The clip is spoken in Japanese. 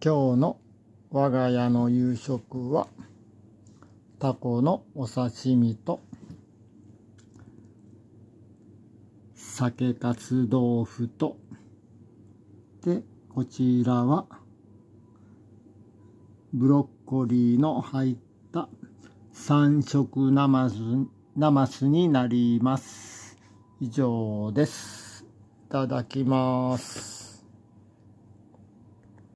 今日の我が家の夕食はタコのお刺身と酒かつ豆腐とでこちらはブロッコリーの入った三色ナマスナマスになります以上ですいただきます